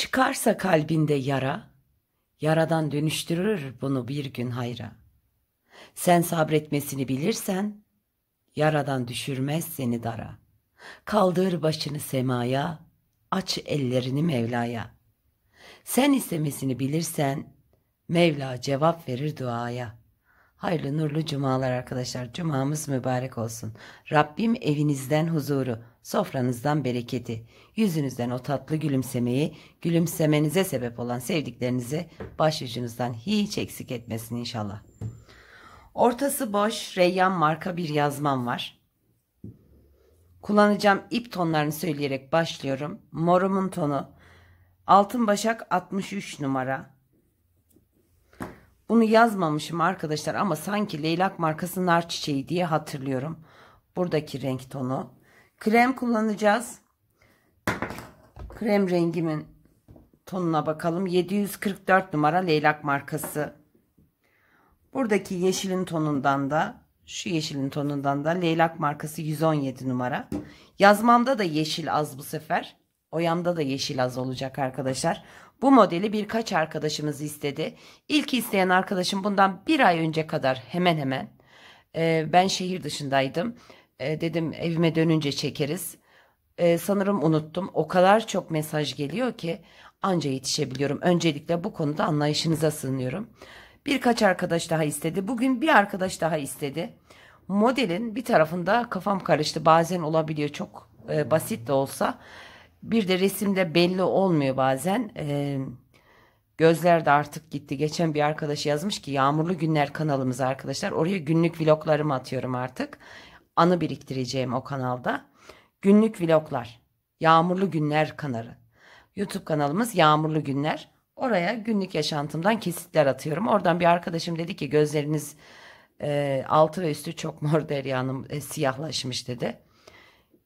Çıkarsa kalbinde yara, yaradan dönüştürür bunu bir gün hayra. Sen sabretmesini bilirsen, yaradan düşürmez seni dara. Kaldır başını semaya, aç ellerini Mevla'ya. Sen istemesini bilirsen, Mevla cevap verir duaya. Hayırlı nurlu cumalar arkadaşlar. Cumamız mübarek olsun. Rabbim evinizden huzuru, Sofranızdan bereketi, yüzünüzden o tatlı gülümsemeyi, gülümsemenize sebep olan sevdiklerinizi başucunuzdan hiç eksik etmesin inşallah. Ortası boş Reyyan marka bir yazmam var. Kullanacağım ip tonlarını söyleyerek başlıyorum. Morumun tonu Altın Başak 63 numara. Bunu yazmamışım arkadaşlar ama sanki leylak markasının nar çiçeği diye hatırlıyorum. Buradaki renk tonu Krem kullanacağız. Krem rengimin tonuna bakalım. 744 numara leylak markası. Buradaki yeşilin tonundan da şu yeşilin tonundan da leylak markası 117 numara. Yazmamda da yeşil az bu sefer. Oyamda da yeşil az olacak arkadaşlar. Bu modeli birkaç arkadaşımız istedi. İlk isteyen arkadaşım bundan bir ay önce kadar hemen hemen e, ben şehir dışındaydım. E, dedim evime dönünce çekeriz. E, sanırım unuttum. O kadar çok mesaj geliyor ki anca yetişebiliyorum. Öncelikle bu konuda anlayışınıza sığınıyorum. Birkaç arkadaş daha istedi. Bugün bir arkadaş daha istedi. Modelin bir tarafında kafam karıştı. Bazen olabiliyor çok e, basit de olsa. Bir de resimde belli olmuyor bazen. E, gözler de artık gitti. Geçen bir arkadaş yazmış ki yağmurlu günler kanalımız arkadaşlar. Oraya günlük vloglarımı atıyorum artık anı biriktireceğim o kanalda. Günlük vloglar, Yağmurlu Günler kanalı. YouTube kanalımız Yağmurlu Günler. Oraya günlük yaşantımdan kesitler atıyorum. Oradan bir arkadaşım dedi ki gözleriniz e, altı ve üstü çok mor Derya Hanım e, siyahlaşmış dedi.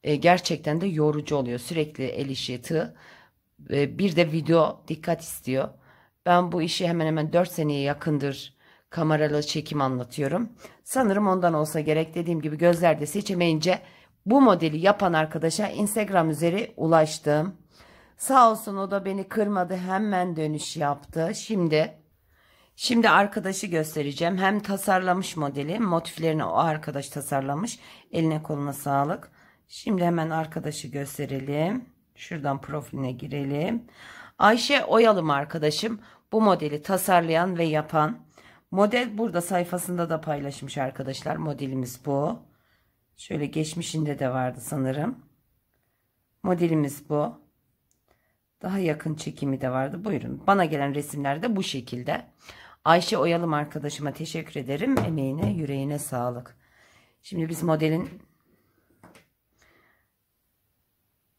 E, gerçekten de yorucu oluyor. Sürekli el işi, tığ. E, bir de video dikkat istiyor. Ben bu işi hemen hemen 4 seneye yakındır kameralı çekim anlatıyorum. Sanırım ondan olsa gerek dediğim gibi gözlerde seçemeyince bu modeli yapan arkadaşa Instagram üzeri ulaştım. Sağ olsun o da beni kırmadı hemen dönüş yaptı. Şimdi şimdi arkadaşı göstereceğim. Hem tasarlamış modeli motiflerini o arkadaş tasarlamış. Eline koluna sağlık. Şimdi hemen arkadaşı gösterelim. Şuradan profiline girelim. Ayşe Oyalım arkadaşım bu modeli tasarlayan ve yapan. Model burada sayfasında da paylaşmış arkadaşlar. Modelimiz bu. Şöyle geçmişinde de vardı sanırım. Modelimiz bu. Daha yakın çekimi de vardı. Buyurun. Bana gelen resimler de bu şekilde. Ayşe Oyalım arkadaşıma teşekkür ederim. Emeğine, yüreğine sağlık. Şimdi biz modelin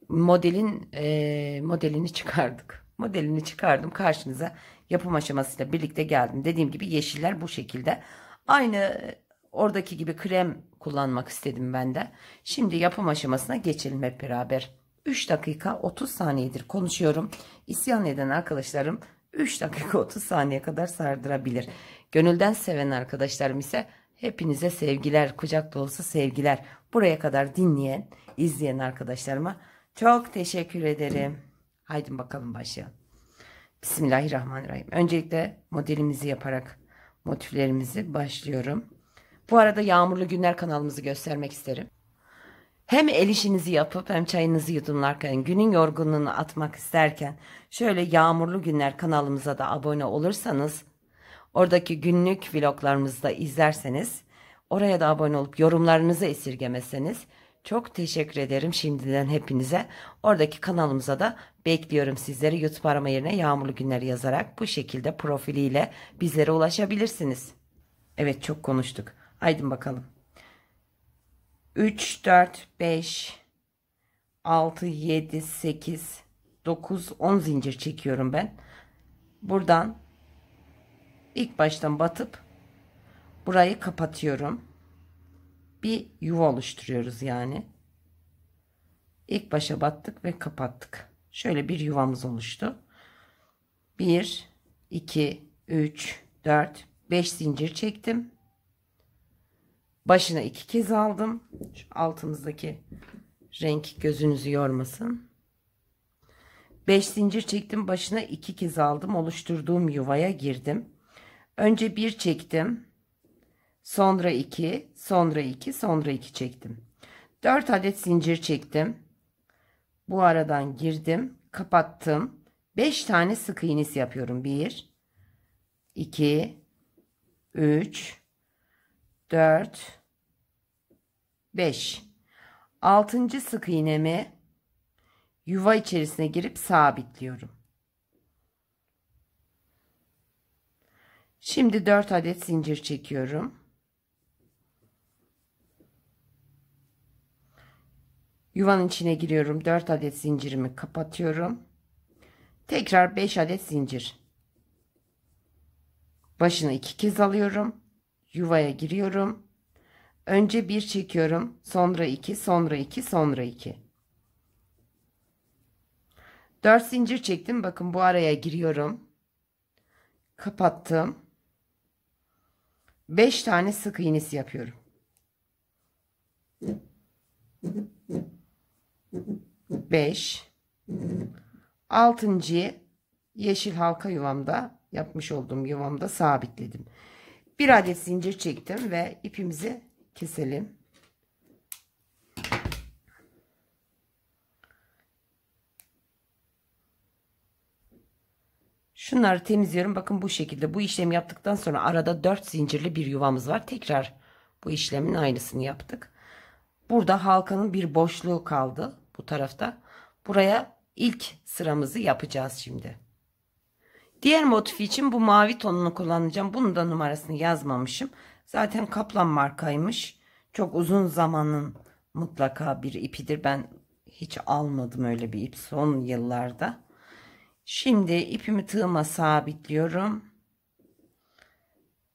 modelin e, modelini çıkardık. Modelini çıkardım karşınıza yapım aşamasıyla birlikte geldim. Dediğim gibi yeşiller bu şekilde. Aynı e, oradaki gibi krem kullanmak istedim ben de. Şimdi yapım aşamasına geçelim hep beraber. 3 dakika 30 saniyedir konuşuyorum. İsyan eden arkadaşlarım 3 dakika 30 saniye kadar sardırabilir. Gönülden seven arkadaşlarım ise hepinize sevgiler, kucak dolusu sevgiler. Buraya kadar dinleyen, izleyen arkadaşlarıma çok teşekkür ederim. Haydi bakalım başlayalım. Bismillahirrahmanirrahim. Öncelikle modelimizi yaparak motiflerimizi başlıyorum. Bu arada yağmurlu günler kanalımızı göstermek isterim. Hem el işinizi yapıp hem çayınızı yudumlarken günün yorgunluğunu atmak isterken şöyle yağmurlu günler kanalımıza da abone olursanız oradaki günlük vloglarımızı da izlerseniz oraya da abone olup yorumlarınızı esirgemeseniz çok teşekkür ederim şimdiden hepinize. Oradaki kanalımıza da bekliyorum sizleri YouTube arama yerine Yağmurlu günler yazarak bu şekilde profiliyle bizlere ulaşabilirsiniz. Evet çok konuştuk. Aydın bakalım. 3, 4, 5, 6, 7, 8, 9, 10 zincir çekiyorum ben. Buradan ilk baştan batıp burayı kapatıyorum bir yuva oluşturuyoruz yani. İlk başa battık ve kapattık. Şöyle bir yuvamız oluştu. 1, 2, 3, 4, 5 zincir çektim. Başına iki kez aldım. Şu altımızdaki renk gözünüzü yormasın. 5 zincir çektim. Başına iki kez aldım. Oluşturduğum yuvaya girdim. Önce bir çektim. Sonra 2, sonra 2, sonra 2 çektim. 4 adet zincir çektim. Bu aradan girdim, kapattım. 5 tane sık iğnesi yapıyorum. 1 2 3 4 5 6. sık iğnemi yuva içerisine girip sabitliyorum. Şimdi 4 adet zincir çekiyorum. Yuvanın içine giriyorum. 4 adet zincirimi kapatıyorum. Tekrar 5 adet zincir. Başını iki kez alıyorum. Yuvaya giriyorum. Önce bir çekiyorum. Sonra iki, sonra iki, sonra iki. 4 zincir çektim. Bakın bu araya giriyorum. Kapattım. 5 tane sık iğnesi yapıyorum. 5 6. yeşil halka yuvamda yapmış olduğum yuvamda sabitledim. Bir adet zincir çektim ve ipimizi keselim. Şunları temizliyorum. Bakın bu şekilde bu işlemi yaptıktan sonra arada 4 zincirli bir yuvamız var. Tekrar bu işlemin aynısını yaptık. Burada halkanın bir boşluğu kaldı bu tarafta. Buraya ilk sıramızı yapacağız şimdi. Diğer motif için bu mavi tonunu kullanacağım. Bunun da numarasını yazmamışım. Zaten kaplan markaymış. Çok uzun zamanın mutlaka bir ipidir. Ben hiç almadım öyle bir ip son yıllarda. Şimdi ipimi tığıma sabitliyorum.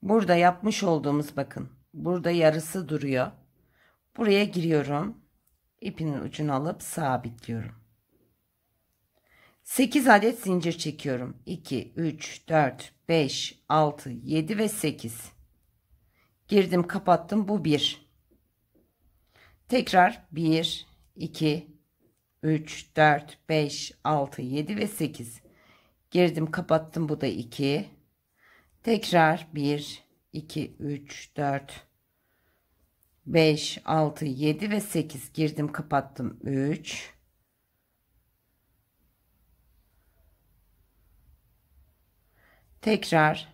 Burada yapmış olduğumuz bakın. Burada yarısı duruyor. Buraya giriyorum ipimin ucunu alıp sabitliyorum. 8 adet zincir çekiyorum. 2, 3, 4, 5, 6, 7 ve 8. Girdim kapattım bu 1. Tekrar 1, 2, 3, 4, 5, 6, 7 ve 8. Girdim kapattım bu da 2. Tekrar 1, 2, 3, 4, 5, 6, 7 ve 8 girdim kapattım 3 tekrar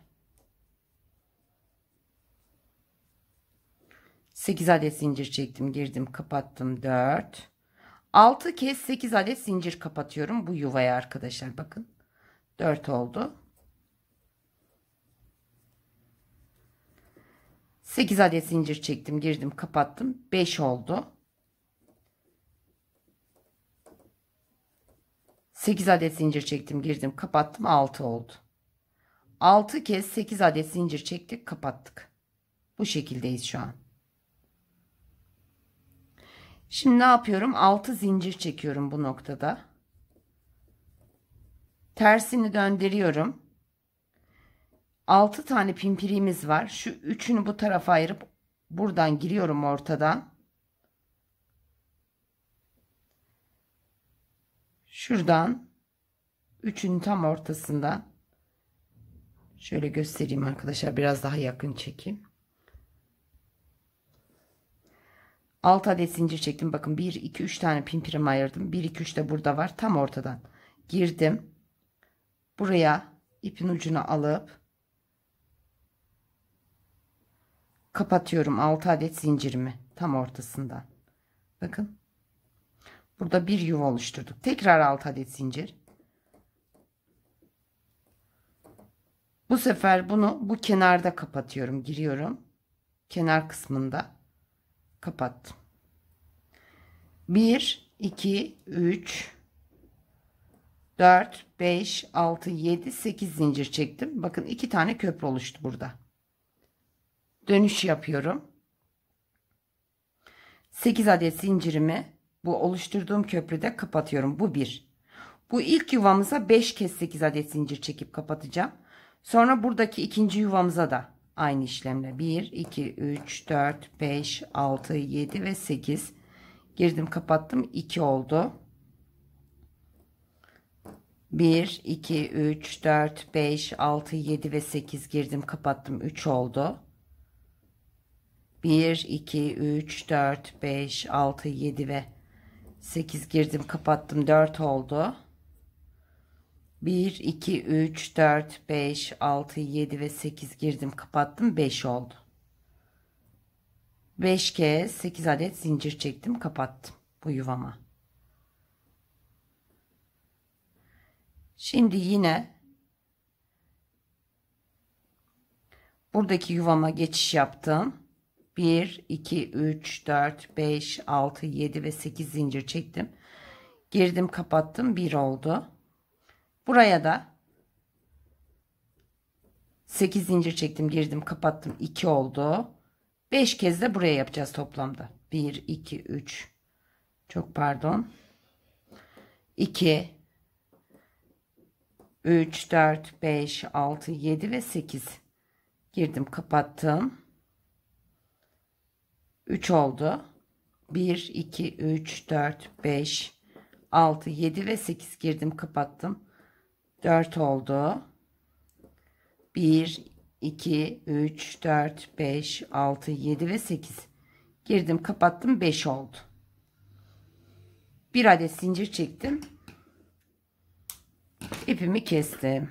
8 adet zincir çektim girdim kapattım 4 6 kez 8 adet zincir kapatıyorum bu yuvaya arkadaşlar bakın 4 oldu 8 adet zincir çektim girdim kapattım 5 oldu 8 adet zincir çektim girdim kapattım 6 oldu 6 kez 8 adet zincir çektik kapattık bu şekildeyiz şu an şimdi ne yapıyorum 6 zincir çekiyorum bu noktada tersini döndürüyorum 6 tane pimpirimiz var. Şu üçünü bu tarafa ayırıp buradan giriyorum ortadan. Şuradan üçünün tam ortasından şöyle göstereyim arkadaşlar biraz daha yakın çekeyim. 6 adet zincir çektim. Bakın 1 2 3 tane pimpirim ayırdım. 1 2 3 de burada var. Tam ortadan girdim. Buraya ipin ucunu alıp kapatıyorum 6 adet zincirimi tam ortasından bakın burada bir yuva oluşturduk tekrar 6 adet zincir bu sefer bunu bu kenarda kapatıyorum giriyorum kenar kısmında kapattım 1 2 3 4 5 6 7 8 zincir çektim bakın iki tane köprü oluştu burada dönüş yapıyorum. 8 adet zincirimi bu oluşturduğum köprüde kapatıyorum. Bu bir. Bu ilk yuvamıza 5 kez 8 adet zincir çekip kapatacağım. Sonra buradaki ikinci yuvamıza da aynı işlemle 1, 2, 3, 4, 5, 6, 7 ve 8 girdim kapattım 2 oldu. 1, 2, 3, 4, 5, 6, 7 ve 8 girdim kapattım 3 oldu. 1, 2, 3, 4, 5, 6, 7 ve 8 girdim kapattım 4 oldu. 1, 2, 3, 4, 5, 6, 7 ve 8 girdim kapattım 5 oldu. 5 kez 8 adet zincir çektim kapattım bu yuvama. Şimdi yine buradaki yuvama geçiş yaptım. 1, 2, 3, 4, 5, 6, 7 ve 8 zincir çektim. Girdim kapattım 1 oldu. Buraya da 8 zincir çektim girdim kapattım 2 oldu. 5 kez de buraya yapacağız toplamda. 1, 2, 3 çok pardon. 2, 3, 4, 5, 6, 7 ve 8 girdim kapattım. 3 oldu. 1, 2, 3, 4, 5, 6, 7 ve 8 girdim kapattım. 4 oldu. 1, 2, 3, 4, 5, 6, 7 ve 8 girdim kapattım 5 oldu. Bir adet zincir çektim. İpimi kestim.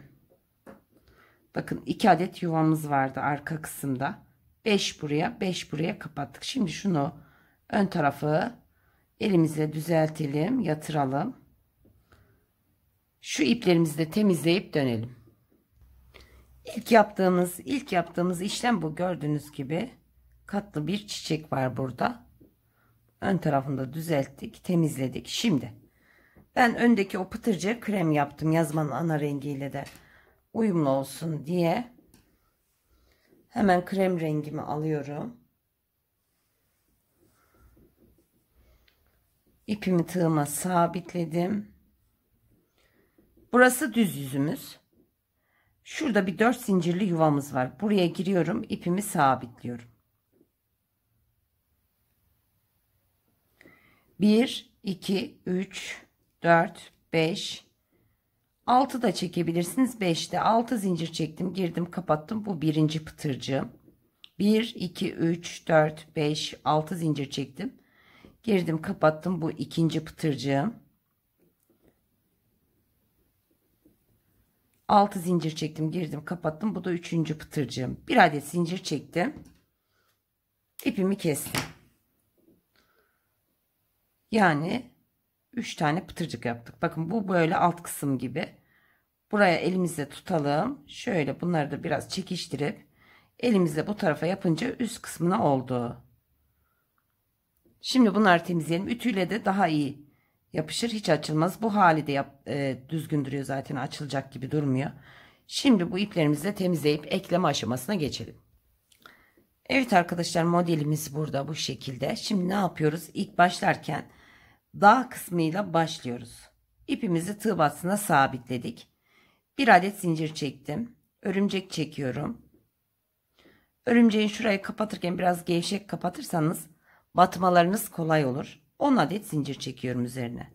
Bakın 2 adet yuvamız vardı arka kısımda. 5 buraya 5 buraya kapattık. Şimdi şunu ön tarafı elimizle düzeltelim yatıralım. Şu iplerimizi de temizleyip dönelim. İlk yaptığımız ilk yaptığımız işlem bu gördüğünüz gibi katlı bir çiçek var burada. Ön tarafında düzelttik temizledik. Şimdi ben öndeki o pıtırcığı krem yaptım yazmanın ana rengiyle de uyumlu olsun diye. Hemen krem rengimi alıyorum. İpimi tığıma sabitledim. Burası düz yüzümüz. Şurada bir 4 zincirli yuvamız var. Buraya giriyorum. ipimi sabitliyorum. 1, 2, 3, 4, 5, 6 da çekebilirsiniz. 5'te 6 zincir çektim, girdim, kapattım. Bu birinci pıtırcığım. 1 2 3 4 5 6 zincir çektim. Girdim, kapattım. Bu ikinci pıtırcığım. 6 zincir çektim, girdim, kapattım. Bu da üçüncü pıtırcığım. Bir adet zincir çektim. İpimi kestim. Yani 3 tane pıtırcık yaptık. Bakın bu böyle alt kısım gibi. Buraya elimizle tutalım. Şöyle bunları da biraz çekiştirip elimizle bu tarafa yapınca üst kısmına oldu. Şimdi bunları temizleyelim. Ütüyle de daha iyi yapışır. Hiç açılmaz. Bu hali de yap, e, düzgün duruyor zaten. Açılacak gibi durmuyor. Şimdi bu iplerimizi de temizleyip ekleme aşamasına geçelim. Evet arkadaşlar modelimiz burada bu şekilde. Şimdi ne yapıyoruz? İlk başlarken dağ kısmıyla başlıyoruz. İpimizi tığ bastığına sabitledik. Bir adet zincir çektim. Örümcek çekiyorum. Örümceğin şurayı kapatırken biraz gevşek kapatırsanız batmalarınız kolay olur. 10 adet zincir çekiyorum üzerine.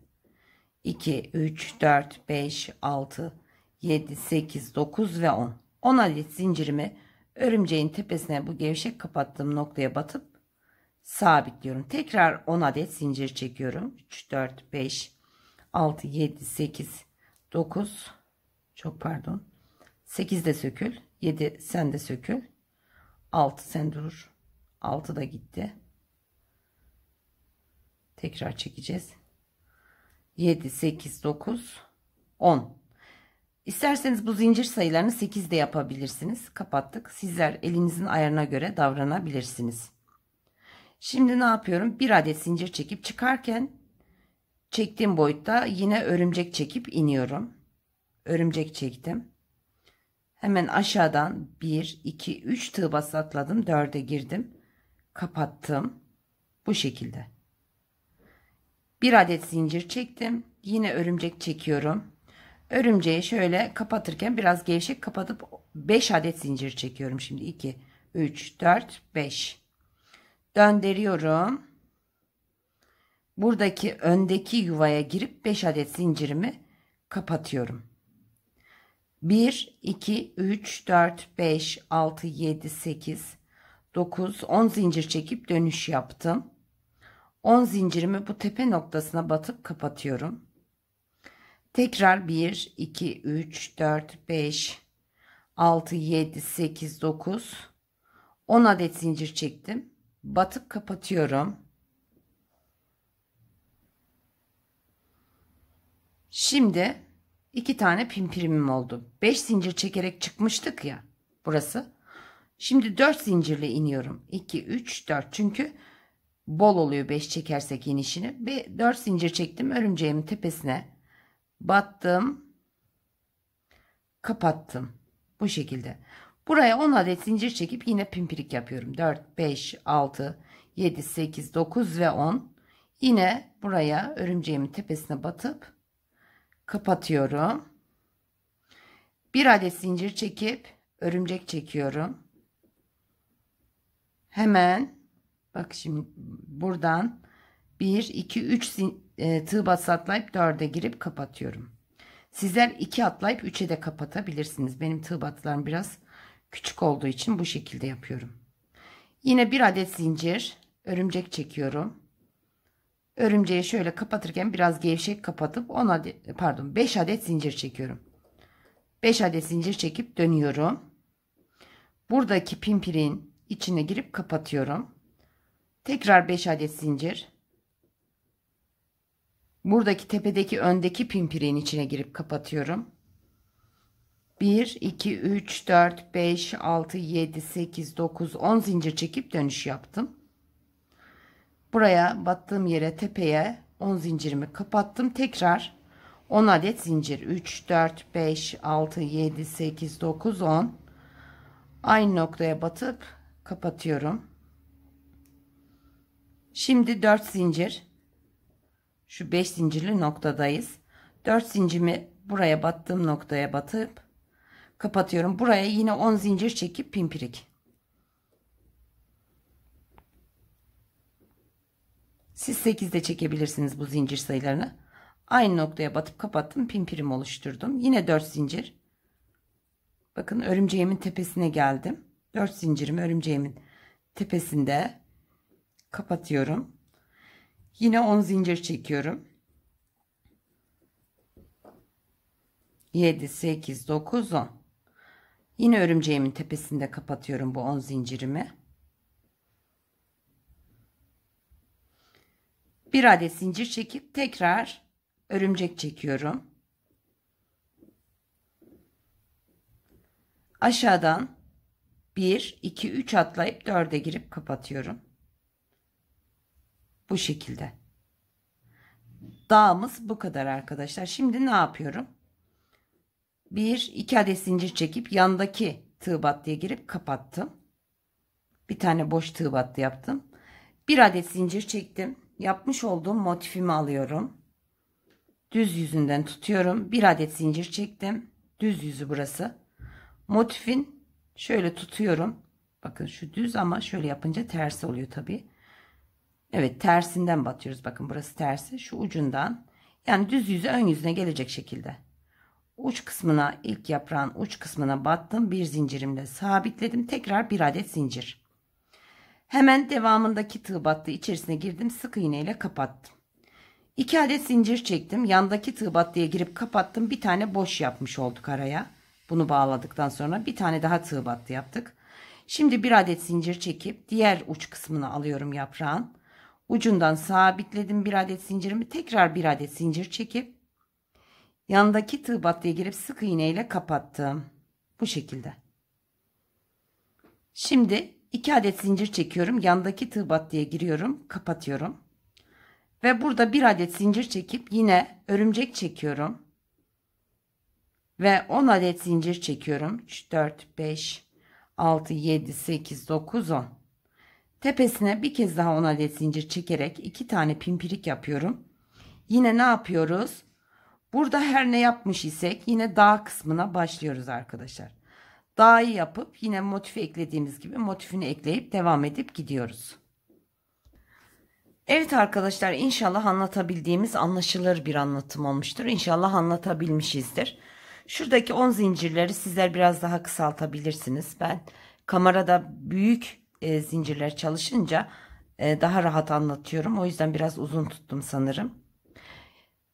2, 3, 4, 5, 6, 7, 8, 9 ve 10. 10 adet zincirimi örümceğin tepesine bu gevşek kapattığım noktaya batıp sabitliyorum. Tekrar 10 adet zincir çekiyorum. 3, 4, 5, 6, 7, 8, 9, çok pardon. 8 de sökül. 7 sen de sökül. 6 sen durur. 6 da gitti. Tekrar çekeceğiz. 7, 8, 9, 10. İsterseniz bu zincir sayılarını 8 de yapabilirsiniz. Kapattık. Sizler elinizin ayarına göre davranabilirsiniz. Şimdi ne yapıyorum? Bir adet zincir çekip çıkarken çektiğim boyutta yine örümcek çekip iniyorum. Örümcek çektim. Hemen aşağıdan 1, 2, 3 tığ basatladım. 4'e girdim. Kapattım. Bu şekilde. Bir adet zincir çektim. Yine örümcek çekiyorum. Örümceği şöyle kapatırken biraz gevşek kapatıp 5 adet zincir çekiyorum. Şimdi 2, 3, 4, 5 döndürüyorum. Buradaki öndeki yuvaya girip 5 adet zincirimi kapatıyorum. 1, 2, 3, 4, 5, 6, 7, 8, 9, 10 zincir çekip dönüş yaptım. 10 zincirimi bu tepe noktasına batıp kapatıyorum. Tekrar 1, 2, 3, 4, 5, 6, 7, 8, 9, 10 adet zincir çektim. Batık kapatıyorum. Şimdi iki tane pimpirimim oldu. 5 zincir çekerek çıkmıştık ya burası. Şimdi 4 zincirle iniyorum. 2, 3, 4 çünkü bol oluyor 5 çekersek inişini. Ve 4 zincir çektim örümceğimin tepesine. Battım. Kapattım. Bu şekilde. Buraya 10 adet zincir çekip yine pimpirik yapıyorum. 4, 5, 6, 7, 8, 9 ve 10. Yine buraya örümceğimin tepesine batıp kapatıyorum. Bir adet zincir çekip örümcek çekiyorum. Hemen bak şimdi buradan 1, 2, 3 e, tığ basatlayıp 4'e girip kapatıyorum. Sizler 2 atlayıp 3'e de kapatabilirsiniz. Benim tığ batlarım biraz Küçük olduğu için bu şekilde yapıyorum. Yine bir adet zincir örümcek çekiyorum. Örümceği şöyle kapatırken biraz gevşek kapatıp 10 adet pardon 5 adet zincir çekiyorum. 5 adet zincir çekip dönüyorum. Buradaki pimpirin içine girip kapatıyorum. Tekrar 5 adet zincir. Buradaki tepedeki öndeki pimpirin içine girip kapatıyorum. 1, 2, 3, 4, 5, 6, 7, 8, 9, 10 zincir çekip dönüş yaptım. Buraya battığım yere tepeye 10 zincirimi kapattım. Tekrar 10 adet zincir 3, 4, 5, 6, 7, 8, 9, 10 aynı noktaya batıp kapatıyorum. Şimdi 4 zincir şu 5 zincirli noktadayız. 4 zincirimi buraya battığım noktaya batıp kapatıyorum. Buraya yine 10 zincir çekip pimpirik. Siz de çekebilirsiniz bu zincir sayılarını. Aynı noktaya batıp kapattım. Pimpirim oluşturdum. Yine 4 zincir. Bakın örümceğimin tepesine geldim. 4 zincirimi örümceğimin tepesinde kapatıyorum. Yine 10 zincir çekiyorum. 7, 8, 9, 10. Yine örümceğimin tepesinde kapatıyorum bu 10 zincirimi. Bir adet zincir çekip tekrar örümcek çekiyorum. Aşağıdan 1, 2, 3 atlayıp 4'e girip kapatıyorum. Bu şekilde. Dağımız bu kadar arkadaşlar. Şimdi ne yapıyorum? bir iki adet zincir çekip yandaki tığ battıya girip kapattım. Bir tane boş tığ battı yaptım. Bir adet zincir çektim. Yapmış olduğum motifimi alıyorum. Düz yüzünden tutuyorum. Bir adet zincir çektim. Düz yüzü burası. Motifin şöyle tutuyorum. Bakın şu düz ama şöyle yapınca ters oluyor tabi. Evet tersinden batıyoruz. Bakın burası tersi. Şu ucundan yani düz yüzü ön yüzüne gelecek şekilde uç kısmına ilk yaprağın uç kısmına battım bir zincirimle sabitledim tekrar bir adet zincir hemen devamındaki tığ battı içerisine girdim sık iğne ile kapattım iki adet zincir çektim yandaki tığ battıya girip kapattım bir tane boş yapmış olduk araya bunu bağladıktan sonra bir tane daha tığ battı yaptık şimdi bir adet zincir çekip diğer uç kısmını alıyorum yaprağın ucundan sabitledim bir adet zincirimi tekrar bir adet zincir çekip Yandaki tığ battıya girip sık iğneyle kapattım. Bu şekilde. Şimdi 2 adet zincir çekiyorum. Yandaki tığ battıya giriyorum. Kapatıyorum. Ve burada bir adet zincir çekip yine örümcek çekiyorum. Ve 10 adet zincir çekiyorum. 3, 4, 5, 6, 7, 8, 9, 10. Tepesine bir kez daha 10 adet zincir çekerek 2 tane pimpirik yapıyorum. Yine ne yapıyoruz? Burada her ne yapmış isek yine dağ kısmına başlıyoruz arkadaşlar. Dağı yapıp yine motifi eklediğimiz gibi motifini ekleyip devam edip gidiyoruz. Evet arkadaşlar inşallah anlatabildiğimiz anlaşılır bir anlatım olmuştur. İnşallah anlatabilmişizdir. Şuradaki 10 zincirleri sizler biraz daha kısaltabilirsiniz. Ben kamerada büyük e, zincirler çalışınca e, daha rahat anlatıyorum. O yüzden biraz uzun tuttum sanırım.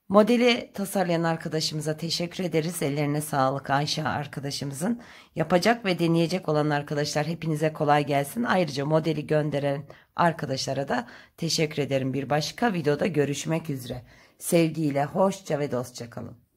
Modeli tasarlayan arkadaşımıza teşekkür ederiz. Ellerine sağlık Ayşe arkadaşımızın. Yapacak ve deneyecek olan arkadaşlar hepinize kolay gelsin. Ayrıca modeli gönderen arkadaşlara da teşekkür ederim. Bir başka videoda görüşmek üzere. Sevgiyle, hoşça ve dostça kalın.